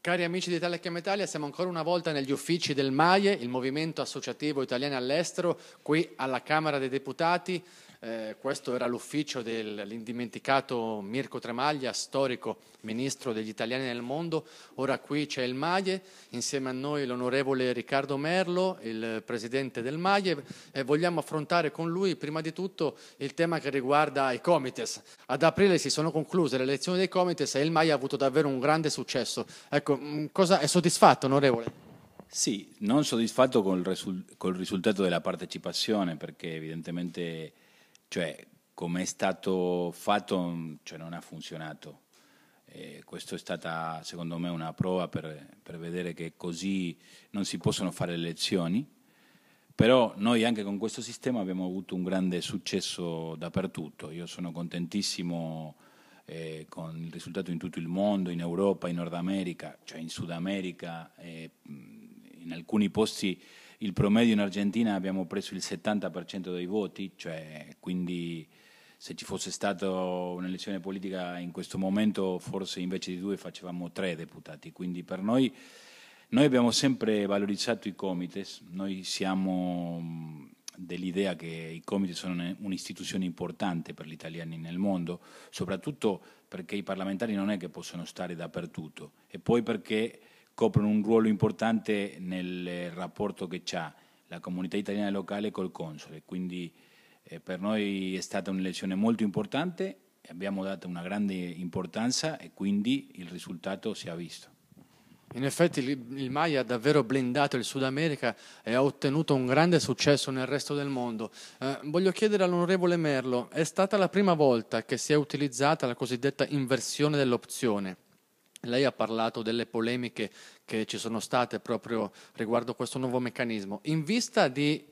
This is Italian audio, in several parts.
Cari amici di Italia Italia, siamo ancora una volta negli uffici del MAIE, il Movimento Associativo Italiano all'Estero, qui alla Camera dei Deputati. Eh, questo era l'ufficio dell'indimenticato Mirko Tremaglia, storico ministro degli italiani nel mondo. Ora qui c'è il MAIE, insieme a noi l'onorevole Riccardo Merlo, il presidente del MAIE, e vogliamo affrontare con lui prima di tutto il tema che riguarda i comites. Ad aprile si sono concluse le elezioni dei comites e il MAIE ha avuto davvero un grande successo. Ecco, mm, cosa è soddisfatto, onorevole? Sì, non soddisfatto col, risultato della partecipazione perché evidentemente cioè, come è stato fatto, mm, cioè non ha funzionato. Eh, questo è stata, secondo me, una prova per, per vedere che così non si possono fare le elezioni. Però noi anche con questo sistema abbiamo avuto un grande successo dappertutto. Io sono contentissimo eh, con il risultato in tutto il mondo, in Europa, in Nord America, cioè in Sud America, eh, in alcuni posti il promedio in Argentina abbiamo preso il 70% dei voti, cioè quindi se ci fosse stata un'elezione politica in questo momento forse invece di due facevamo tre deputati, quindi per noi, noi abbiamo sempre valorizzato i comites, noi siamo dell'idea che i comites sono un'istituzione importante per gli italiani nel mondo, soprattutto perché i parlamentari non è che possono stare dappertutto e poi perché coprono un ruolo importante nel rapporto che ha la comunità italiana locale col console, quindi eh, per noi è stata un'elezione molto importante, abbiamo dato una grande importanza e quindi il risultato si è visto. In effetti il MAI ha davvero blindato il Sud America e ha ottenuto un grande successo nel resto del mondo. Eh, voglio chiedere all'onorevole Merlo, è stata la prima volta che si è utilizzata la cosiddetta inversione dell'opzione. Lei ha parlato delle polemiche che ci sono state proprio riguardo questo nuovo meccanismo, in vista di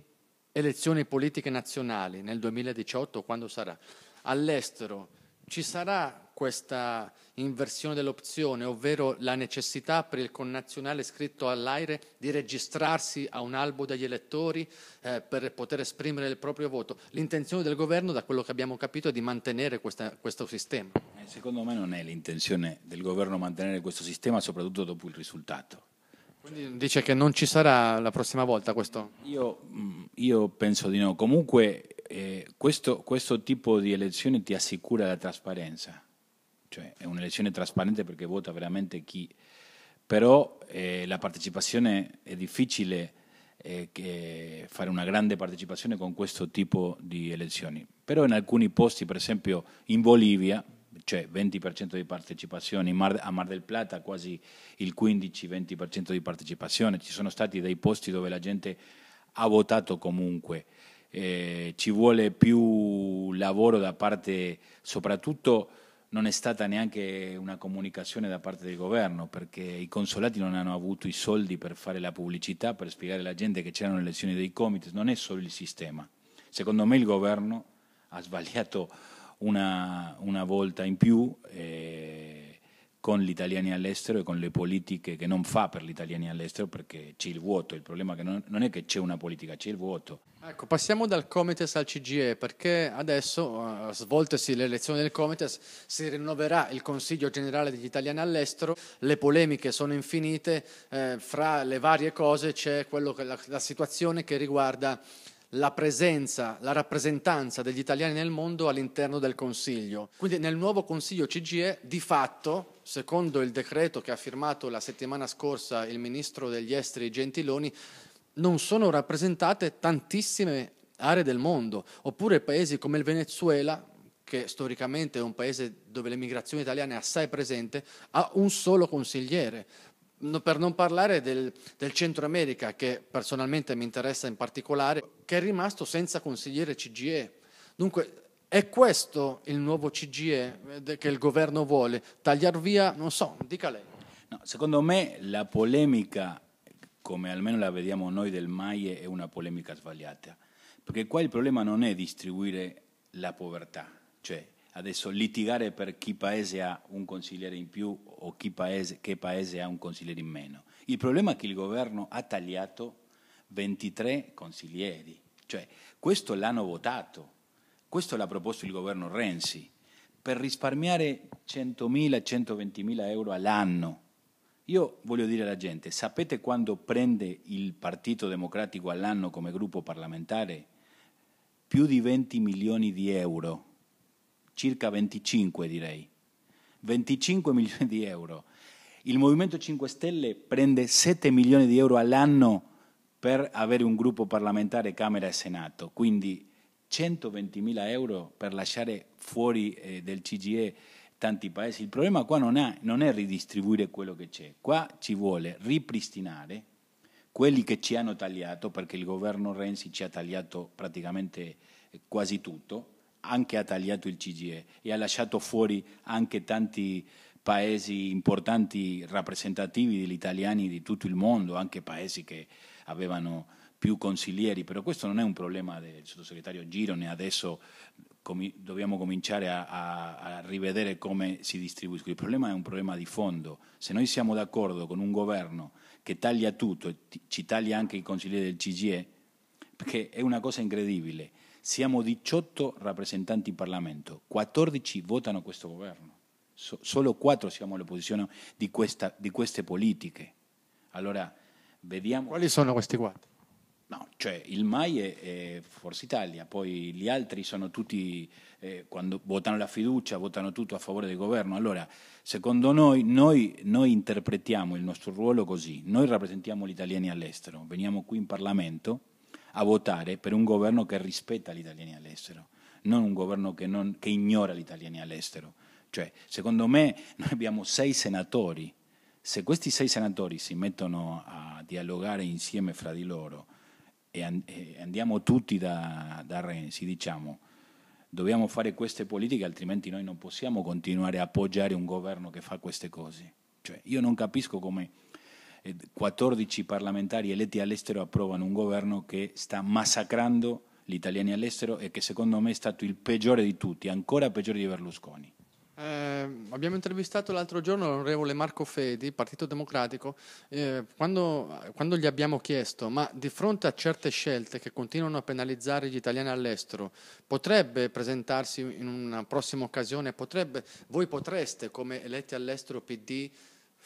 elezioni politiche nazionali nel 2018, quando sarà, all'estero ci sarà questa inversione dell'opzione, ovvero la necessità per il connazionale iscritto all'aire di registrarsi a un albo degli elettori eh, per poter esprimere il proprio voto. L'intenzione del governo, da quello che abbiamo capito, è di mantenere questa, questo sistema. Eh, secondo me non è l'intenzione del governo mantenere questo sistema, soprattutto dopo il risultato. Quindi dice che non ci sarà la prossima volta questo? Io, mm, io penso di no. Comunque eh, questo, questo tipo di elezione ti assicura la trasparenza cioè è un'elezione trasparente perché vota veramente chi, però eh, la partecipazione è difficile eh, fare una grande partecipazione con questo tipo di elezioni, però in alcuni posti, per esempio in Bolivia, cioè 20% di partecipazione, Mar, a Mar del Plata quasi il 15-20% di partecipazione, ci sono stati dei posti dove la gente ha votato comunque. Eh, ci vuole più lavoro da parte soprattutto non è stata neanche una comunicazione da parte del governo perché i consolati non hanno avuto i soldi per fare la pubblicità, per spiegare alla gente che c'erano le elezioni dei comites, non è solo il sistema. Secondo me il governo ha sbagliato una, una volta in più. Eh, con gli italiani all'estero e con le politiche che non fa per gli italiani all'estero perché c'è il vuoto, il problema è non, non, è che c'è una politica, c'è il vuoto. Ecco, passiamo dal Comites al CGE perché adesso, eh, svoltesi le elezioni del Comites, si rinnoverà il Consiglio generale degli italiani all'estero, le polemiche sono infinite, eh, fra le varie cose c'è che, la, la situazione che riguarda la presenza, la rappresentanza degli italiani nel mondo all'interno del Consiglio. Quindi nel nuovo Consiglio CGE, di fatto, secondo il decreto che ha firmato la settimana scorsa il ministro degli esteri Gentiloni, non sono rappresentate tantissime aree del mondo, oppure paesi come il Venezuela, che storicamente è un paese dove l'emigrazione italiana è assai presente, ha un solo consigliere per non parlare del, del Centro America, che personalmente mi interessa in particolare, che è rimasto senza consigliere CGE. Dunque, è questo il nuovo CGE eh, che il governo vuole? Tagliar via, non so, dica lei. No, secondo me la polemica, come almeno la vediamo noi del MAIE, è una polemica sbagliata. Perché qua il problema non è distribuire la povertà, cioè adesso litigare per chi paese ha un consigliere in più o chi paese, che paese ha un consigliere in meno. Il problema è che il governo ha tagliato 23 consiglieri, cioè questo l'hanno votato, questo l'ha proposto il governo Renzi, per risparmiare 100.000, 120.000 euro all'anno. Io voglio dire alla gente, sapete quando prende il Partito Democratico all'anno come gruppo parlamentare? Più di 20 milioni di euro circa 25 direi, 25 milioni di euro. Il Movimento 5 Stelle prende 7 milioni di euro all'anno per avere un gruppo parlamentare Camera e Senato, quindi 120 mila euro per lasciare fuori eh, del CGE tanti paesi. Il problema qua non è, non è ridistribuire quello che c'è, qua ci vuole ripristinare quelli che ci hanno tagliato, perché il governo Renzi ci ha tagliato praticamente eh, quasi tutto, anche ha tagliato il CGE e ha lasciato fuori anche tanti paesi importanti rappresentativi degli italiani di tutto il mondo, anche paesi che avevano più consiglieri, però questo non è un problema del sottosegretario Girone, adesso com dobbiamo cominciare a, a, a, rivedere come si distribuiscono, il problema è un problema di fondo, se noi siamo d'accordo con un governo che taglia tutto, e ci taglia anche i consiglieri del CGE, perché è una cosa incredibile. Siamo 18 rappresentanti in Parlamento, 14 votano questo governo, so, solo 4 siamo all'opposizione di, questa, di queste politiche. Allora, vediamo... Quali sono questi 4? No, cioè il MAI è, è, Forza Italia, poi gli altri sono tutti, eh, quando votano la fiducia, votano tutto a favore del governo. Allora, secondo noi, noi, noi interpretiamo il nostro ruolo così, noi rappresentiamo gli italiani all'estero, veniamo qui in Parlamento a votare per un governo che rispetta gli italiani all'estero, non un governo che, non, che ignora gli italiani all'estero. Cioè, secondo me, noi abbiamo sei senatori. Se questi sei senatori si mettono a dialogare insieme fra di loro e, andiamo tutti da, da Renzi, diciamo, dobbiamo fare queste politiche, altrimenti noi non possiamo continuare a appoggiare un governo che fa queste cose. Cioè, io non capisco come 14 eh, parlamentari eletti all'estero approvano un governo che sta massacrando gli italiani all'estero e che secondo me è stato il peggiore di tutti, ancora peggiore di Berlusconi. Eh, abbiamo intervistato l'altro giorno l'onorevole Marco Fedi, Partito Democratico, eh, quando, quando, gli abbiamo chiesto, ma di fronte a certe scelte che continuano a penalizzare gli italiani all'estero, potrebbe presentarsi in una prossima occasione, potrebbe, voi potreste come eletti all'estero PD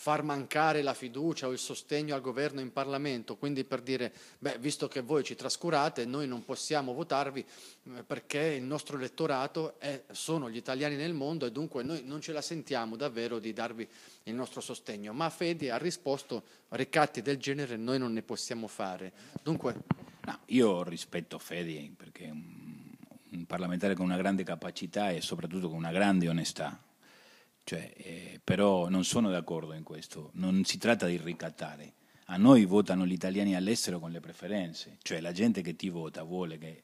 far mancare la fiducia o il sostegno al governo in Parlamento, quindi per dire, beh, visto che voi ci trascurate, noi non possiamo votarvi eh, perché il nostro elettorato è, sono gli italiani nel mondo e dunque noi non ce la sentiamo davvero di darvi il nostro sostegno. Ma Fedi ha risposto, ricatti del genere noi non ne possiamo fare. Dunque... No, io rispetto Fedi perché è un, un parlamentare con una grande capacità e soprattutto con una grande onestà cioè, eh, però non sono d'accordo in questo, non si tratta di ricattare. A noi votano gli italiani all'estero con le preferenze, cioè la gente che ti vota vuole che,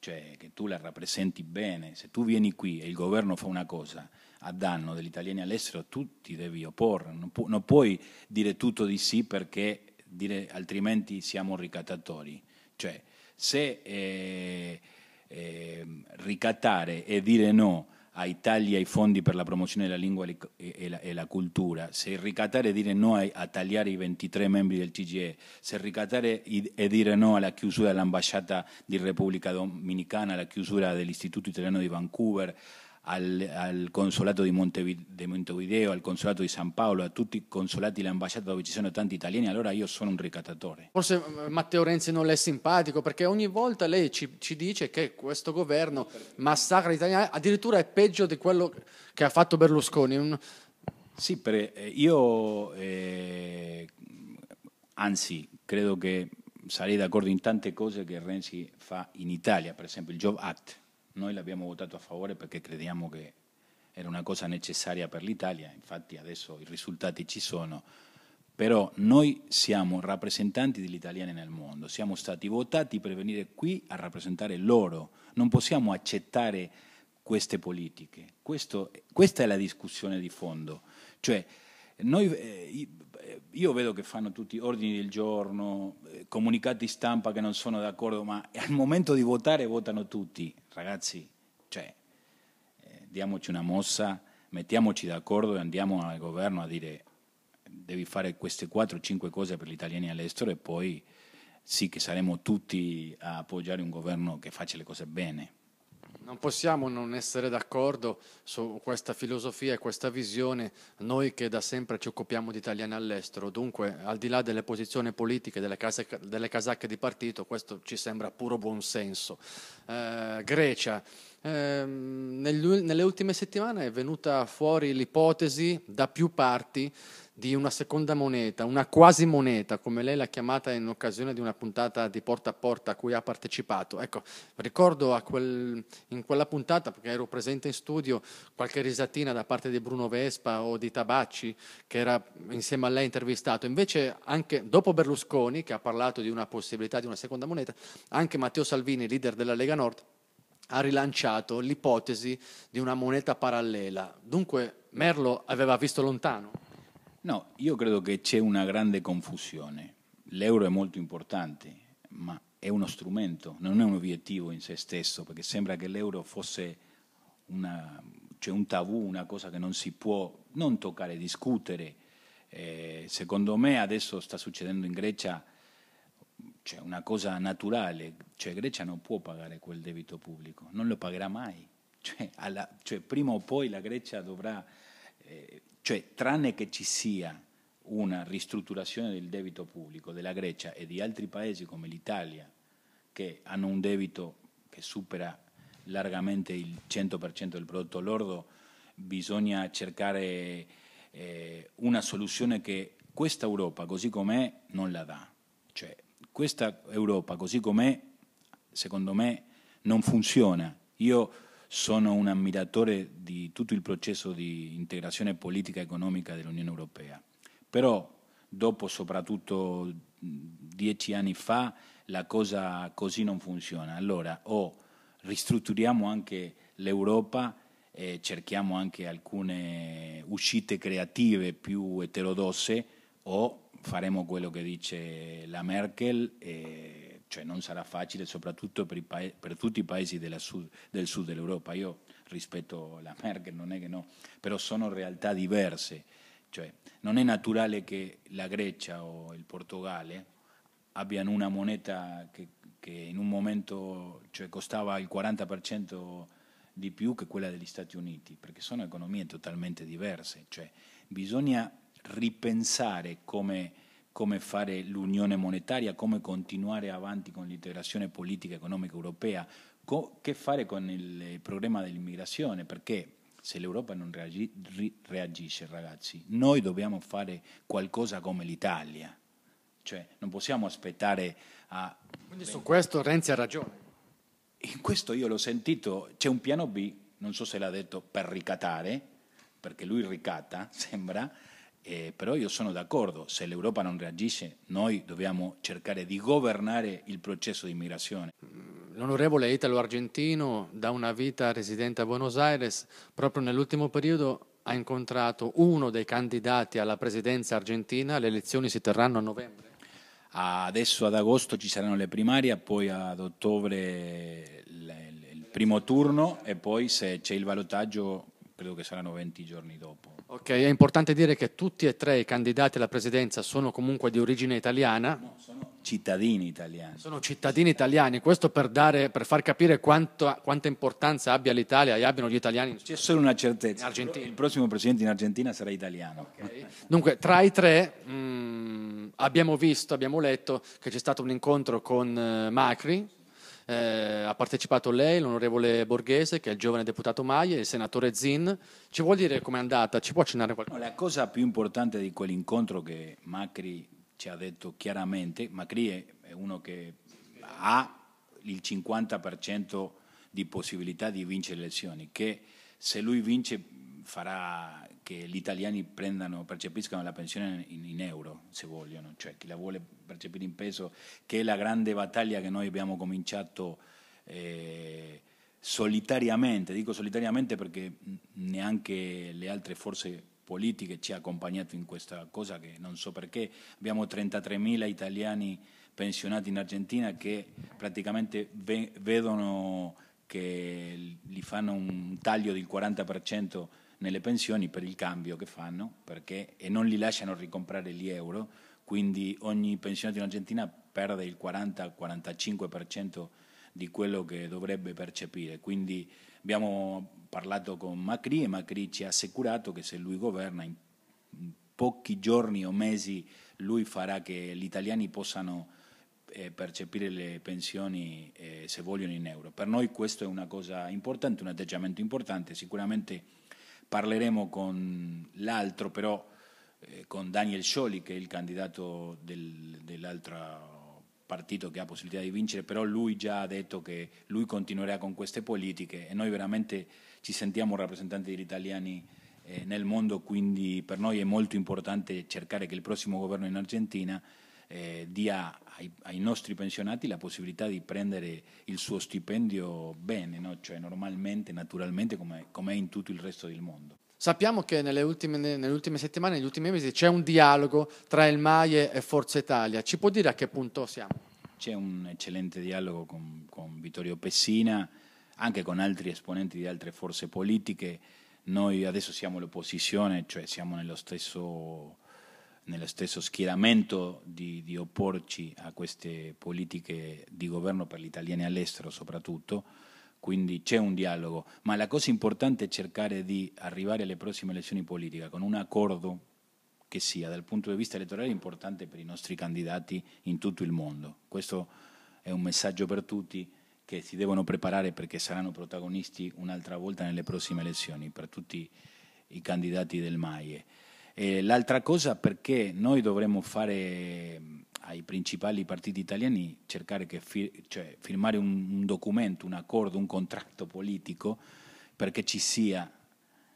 cioè, che tu la rappresenti bene. Se tu vieni qui e il governo fa una cosa a danno degli italiani all'estero, tu ti devi opporre, non, pu- non puoi dire tutto di sì perché dire, altrimenti siamo ricattatori. Cioè, se eh, eh, ricattare e dire no a Italia i fondi per la promozione della lingua e la, e la cultura, se ricattare e dire no a, a tagliare i 23 membri del TGE, se ricattare e dire no alla chiusura dell'ambasciata di Repubblica Dominicana, alla chiusura dell'Istituto Italiano di Vancouver, al, al consolato di, Montevi, di, Montevideo, al consolato di San Paolo, a tutti i consolati l'ambasciata dove ci sono tanti italiani, allora io sono un ricattatore. Forse eh, Matteo Renzi non le è simpatico perché ogni volta lei ci, ci dice che questo governo massacra gli italiani, addirittura è peggio di quello che ha fatto Berlusconi. Un... Sì, eh, io eh, anzi credo che sarei d'accordo in tante cose che Renzi fa in Italia, per esempio il Job Act noi l'abbiamo votato a favore perché crediamo che era una cosa necessaria per l'Italia, infatti adesso i risultati ci sono, però noi siamo rappresentanti degli italiani nel mondo, siamo stati votati per venire qui a rappresentare loro, non possiamo accettare queste politiche. Questo, questa è la discussione di fondo. Cioè, noi, eh, eh, io vedo che fanno tutti ordini del giorno, eh, comunicati stampa che non sono d'accordo, ma al momento di votare votano tutti. Ragazzi, cioè, eh, diamoci una mossa, mettiamoci d'accordo e andiamo al governo a dire devi fare queste 4-5 cose per gli italiani all'estero e poi sì che saremo tutti a appoggiare un governo che faccia le cose bene. Non possiamo non essere d'accordo su questa filosofia e questa visione, noi che da sempre ci occupiamo di italiani all'estero, dunque al di là delle posizioni politiche, delle, case, delle casacche di partito, questo ci sembra puro buonsenso. Eh, Grecia, eh, nelle ultime settimane è venuta fuori l'ipotesi da più parti di una seconda moneta, una quasi moneta, come lei l'ha chiamata in occasione di una puntata di porta a porta a cui ha partecipato. Ecco, ricordo quel, in quella puntata, perché ero presente in studio, qualche risatina da parte di Bruno Vespa o di Tabacci, che era insieme a lei intervistato. Invece, anche dopo Berlusconi, che ha parlato di una possibilità di una seconda moneta, anche Matteo Salvini, leader della Lega Nord, ha rilanciato l'ipotesi di una moneta parallela. Dunque Merlo aveva visto lontano. No, io credo che c'è una grande confusione. L'euro è molto importante, ma è uno strumento, non è un obiettivo in sé stesso, perché sembra che l'euro fosse una, cioè un tabù, una cosa che non si può non toccare, discutere. Eh, secondo me adesso sta succedendo in Grecia cioè una cosa naturale, cioè Grecia non può pagare quel debito pubblico, non lo pagherà mai. Cioè, alla, cioè prima o poi la Grecia dovrà... Eh, cioè, tranne che ci sia una ristrutturazione del debito pubblico della Grecia e di altri paesi come l'Italia, che hanno un debito che supera largamente il 100% del prodotto lordo, bisogna cercare eh, una soluzione che questa Europa così com'è non la dà. Cioè, questa Europa così com'è, secondo me, non funziona. Io sono un ammiratore di tutto il processo di integrazione politica e economica dell'Unione Europea, però dopo soprattutto dieci anni fa la cosa così non funziona. Allora o ristrutturiamo anche l'Europa e cerchiamo anche alcune uscite creative più eterodosse o faremo quello che dice la Merkel. E cioè non sarà facile soprattutto per, paesi, per tutti i paesi sud, del sud dell'Europa. Io rispetto la Merkel, non è che no, però sono realtà diverse. Cioè, non è naturale che la Grecia o il Portogallo abbiano una moneta che, che in un momento cioè, costava il 40% di più che quella degli Stati Uniti, perché sono economie totalmente diverse. Cioè, bisogna ripensare come come fare l'unione monetaria, come continuare avanti con l'integrazione politica economica europea, co- che fare con il problema dell'immigrazione, perché se l'Europa non reagi- reagisce, ragazzi, noi dobbiamo fare qualcosa come l'Italia, cioè non possiamo aspettare a... Quindi su questo Renzi ha ragione. In questo io l'ho sentito, c'è un piano B, non so se l'ha detto per ricatare, perché lui ricatta, sembra, eh, però io sono d'accordo, se l'Europa non reagisce noi dobbiamo cercare di governare il processo di immigrazione. Mm, l'onorevole Italo Argentino, da una vita residente a Buenos Aires, proprio nell'ultimo periodo ha incontrato uno dei candidati alla presidenza argentina, le elezioni si terranno a novembre. Adesso ad agosto ci saranno le primarie, poi ad ottobre il primo turno e poi se c'è il valutaggio credo che saranno 20 giorni dopo. Ok, è importante dire che tutti e tre i candidati alla presidenza sono comunque di origine italiana. No, sono cittadini italiani. Sono cittadini italiani, questo per, dare, per far capire quanto, quanta importanza abbia l'Italia e abbiano gli italiani. C'è solo una certezza, il prossimo presidente in Argentina sarà italiano. Okay. Dunque, tra i tre mh, mm, abbiamo visto, abbiamo letto che c'è stato un incontro con eh, Macri, eh, ha partecipato lei, l'onorevole Borghese, che è il giovane deputato Maie, il senatore Zin. Ci vuol dire com'è andata? Ci può accennare qualcosa? La cosa più importante di quell'incontro che Macri ci ha detto chiaramente, Macri è uno che ha il 50% di possibilità di vincere le elezioni, che se lui vince farà che gli italiani prendano, percepiscano la pensione in, in, euro, se vogliono, cioè chi la vuole percepire in peso, che è la grande battaglia che noi abbiamo cominciato eh, solitariamente, dico solitariamente perché neanche le altre forze politiche ci hanno accompagnato in questa cosa che non so perché, abbiamo 33.000 italiani pensionati in Argentina che praticamente ve- vedono che gli fanno un taglio del 40% nelle pensioni per il cambio che fanno perché, e non li lasciano ricomprare gli euro, quindi ogni pensionato in Argentina perde il 40-45% di quello che dovrebbe percepire. Quindi abbiamo parlato con Macri e Macri ci ha assicurato che se lui governa in pochi giorni o mesi lui farà che gli italiani possano eh, percepire le pensioni eh, se vogliono in euro. Per noi questo è una cosa importante, un atteggiamento importante, sicuramente parleremo con l'altro, però eh, con Daniel Scioli, che è il candidato del, dell'altro partito che ha possibilità di vincere, però lui già ha detto che lui continuerà con queste politiche e noi veramente ci sentiamo rappresentanti degli italiani eh, nel mondo, quindi per noi è molto importante cercare che il prossimo governo in Argentina eh, dia ai, ai, nostri pensionati la possibilità di prendere il suo stipendio bene, no? cioè normalmente, naturalmente, come, è in tutto il resto del mondo. Sappiamo che nelle ultime, nelle ultime, settimane, negli ultimi mesi c'è un dialogo tra il MAIE e Forza Italia. Ci può dire a che punto siamo? C'è un eccellente dialogo con, con Vittorio Pessina, anche con altri esponenti di altre forze politiche. Noi adesso siamo l'opposizione, cioè siamo nello stesso nello stesso schieramento di, di opporci a queste politiche di governo per gli italiani all'estero soprattutto, quindi c'è un dialogo, ma la cosa importante è cercare di arrivare alle prossime elezioni politiche con un accordo che sia dal punto di vista elettorale importante per i nostri candidati in tutto il mondo. Questo è un messaggio per tutti che si devono preparare perché saranno protagonisti un'altra volta nelle prossime elezioni, per tutti i candidati del MAIE. E l'altra cosa perché noi dovremmo fare ai principali partiti italiani cercare che fir- cioè, firmare un, un documento, un accordo, un contratto politico perché ci sia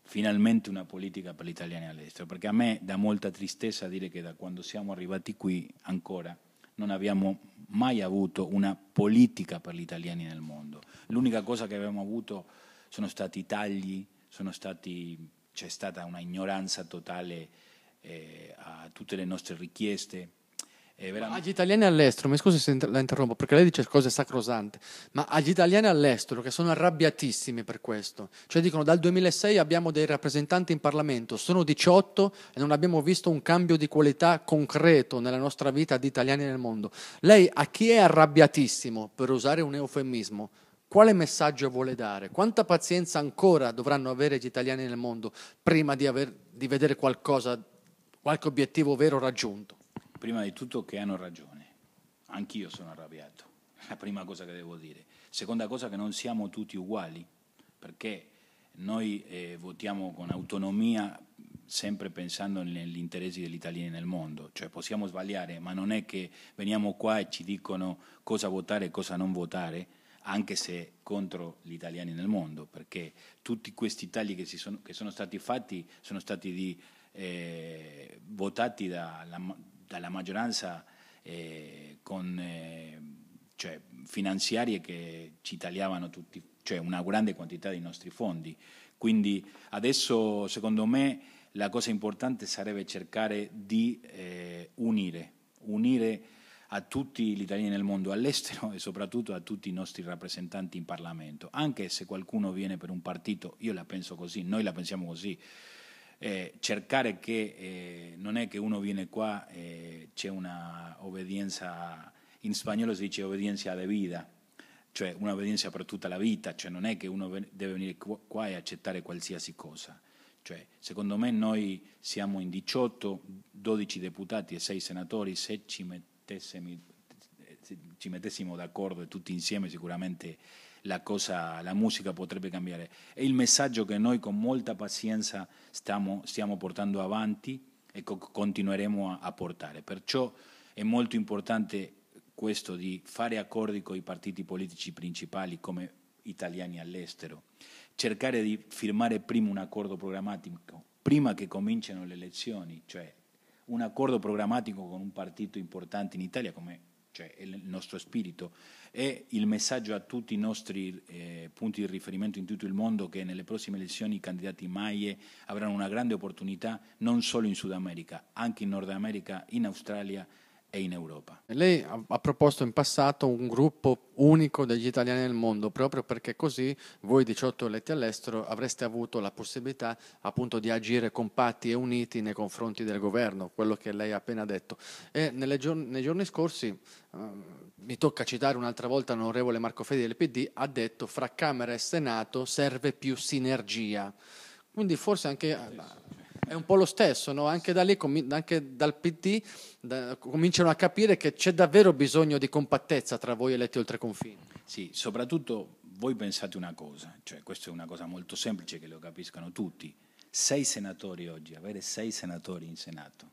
finalmente una politica per gli italiani all'estero, perché a me dà molta tristezza dire che da quando siamo arrivati qui ancora non abbiamo mai avuto una politica per gli italiani nel mondo. L'unica cosa che abbiamo avuto sono stati tagli, sono stati c'è stata una ignoranza totale eh, a tutte le nostre richieste. Eh, veramente... Agli italiani all'estero, mi scusi se la interrompo perché lei dice cose sacrosante, ma agli italiani all'estero che sono arrabbiatissimi per questo, cioè dicono dal 2006 abbiamo dei rappresentanti in Parlamento, sono 18 e non abbiamo visto un cambio di qualità concreto nella nostra vita di italiani nel mondo. Lei a chi è arrabbiatissimo, per usare un eufemismo? Quale messaggio vuole dare? Quanta pazienza ancora dovranno avere gli italiani nel mondo prima di, aver, di vedere qualcosa, qualche obiettivo vero raggiunto? Prima di tutto che hanno ragione. Anch'io sono arrabbiato, la prima cosa che devo dire. Seconda cosa che non siamo tutti uguali, perché noi eh, votiamo con autonomia sempre pensando negli interessi degli italiani nel mondo, cioè possiamo sbagliare, ma non è che veniamo qua e ci dicono cosa votare e cosa non votare, anche se contro gli italiani nel mondo, perché tutti questi tagli che sono, che sono stati fatti sono stati di, eh, votati dalla, dalla maggioranza eh, con eh, cioè, finanziarie che ci tagliavano tutti, cioè una grande quantità dei nostri fondi. Quindi adesso, secondo me, la cosa importante sarebbe cercare di eh, unire, unire a tutti gli italiani nel mondo all'estero e soprattutto a tutti i nostri rappresentanti in Parlamento. Anche se qualcuno viene per un partito, io la penso così, noi la pensiamo così, eh, cercare che eh, non è che uno viene qua, eh, c'è una obbedienza, in spagnolo si dice obbedienza de vida, cioè un'obbedienza per tutta la vita, cioè non è che uno deve venire qua e accettare qualsiasi cosa. Cioè, secondo me noi siamo in 18, 12 deputati e 6 senatori, se ci mettiamo se ci mettessimo d'accordo tutti insieme sicuramente la, cosa, la musica potrebbe cambiare. È il messaggio che noi con molta pazienza stiamo, stiamo portando avanti e co- continueremo a, a portare. Perciò è molto importante questo di fare accordi con i partiti politici principali come italiani all'estero, cercare di firmare prima un accordo programmatico, prima che cominciano le elezioni, cioè un accordo programmatico con un partito importante in Italia come cioè, il nostro spirito e il messaggio a tutti i nostri eh, punti di riferimento in tutto il mondo che nelle prossime elezioni i candidati MAIE avranno una grande opportunità non solo in Sud America, anche in Nord America, in Australia, e in Europa. Lei ha, proposto in passato un gruppo unico degli italiani nel mondo, proprio perché così voi 18 eletti all'estero avreste avuto la possibilità appunto di agire compatti e uniti nei confronti del governo, quello che lei ha appena detto. E gior- nei giorni scorsi, eh, mi tocca citare un'altra volta l'onorevole Marco Fedi del PD, ha detto fra Camera e Senato serve più sinergia. Quindi forse anche... Alla- eh, è un po' lo stesso, no? anche da lì, anche dal PD, da, cominciano a capire che c'è davvero bisogno di compattezza tra voi eletti oltre confine. Sì, soprattutto voi pensate una cosa, cioè questa è una cosa molto semplice che lo capiscano tutti, sei senatori oggi, avere sei senatori in Senato,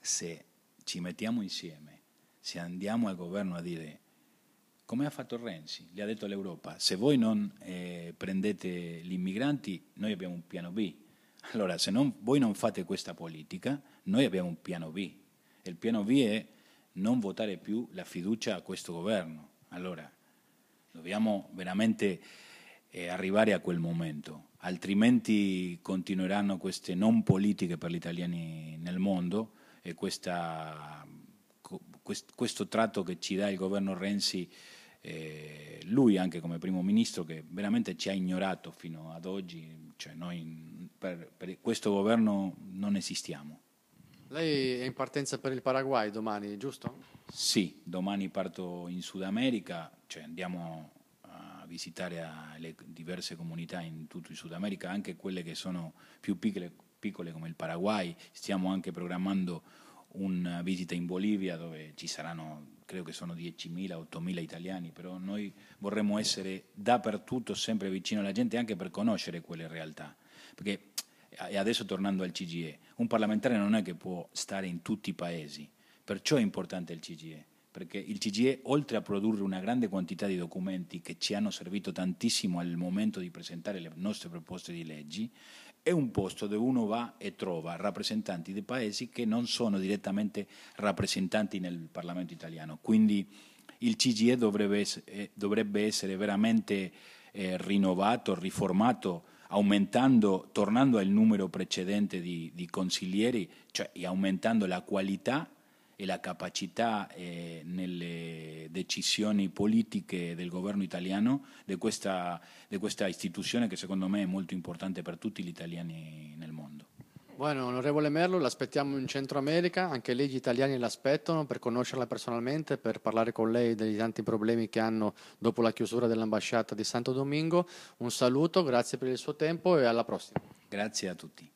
se ci mettiamo insieme, se andiamo al governo a dire come ha fatto Renzi, gli ha detto all'Europa, se voi non eh, prendete gli immigranti, noi abbiamo un piano B, allora, se non, voi non fate questa politica, noi abbiamo un piano B. Il piano B è non votare più la fiducia a questo governo. Allora, dobbiamo veramente eh, arrivare a quel momento, altrimenti continueranno queste non politiche per gli italiani nel mondo e questa, questo tratto che ci dà il governo Renzi. Eh, lui anche come primo ministro che veramente ci ha ignorato fino ad oggi, cioè noi per, per questo governo non esistiamo. Lei è in partenza per il Paraguay domani, giusto? Sì, domani parto in Sud America, cioè andiamo a visitare le diverse comunità in tutto il Sud America, anche quelle che sono più piccole, piccole come il Paraguay, stiamo anche programmando una visita in Bolivia dove ci saranno credo che sono 10.000, 8.000 italiani, però noi vorremmo essere dappertutto, sempre vicino alla gente, anche per conoscere quelle realtà. Perché, eh, e adesso tornando al CGE, un parlamentare non è che può stare in tutti i paesi, perciò è importante il CGE, perché il CGE, oltre a produrre una grande quantità di documenti che ci hanno servito tantissimo al momento di presentare le nostre proposte di leggi, è un posto dove uno va e trova rappresentanti di paesi che non sono direttamente rappresentanti nel Parlamento italiano. Quindi il CGE eh, dovrebbe, essere veramente eh, rinnovato, riformato aumentando, tornando al numero precedente di, di consiglieri, cioè aumentando la qualità e la capacità eh, nelle decisioni politiche del governo italiano di questa, di questa istituzione che secondo me è molto importante per tutti gli italiani nel mondo. Buono, onorevole Merlo, l'aspettiamo in Centro America, anche lì gli italiani l'aspettano per conoscerla personalmente, per parlare con lei dei tanti problemi che hanno dopo la chiusura dell'ambasciata di Santo Domingo. Un saluto, grazie per il suo tempo e alla prossima. Grazie a tutti.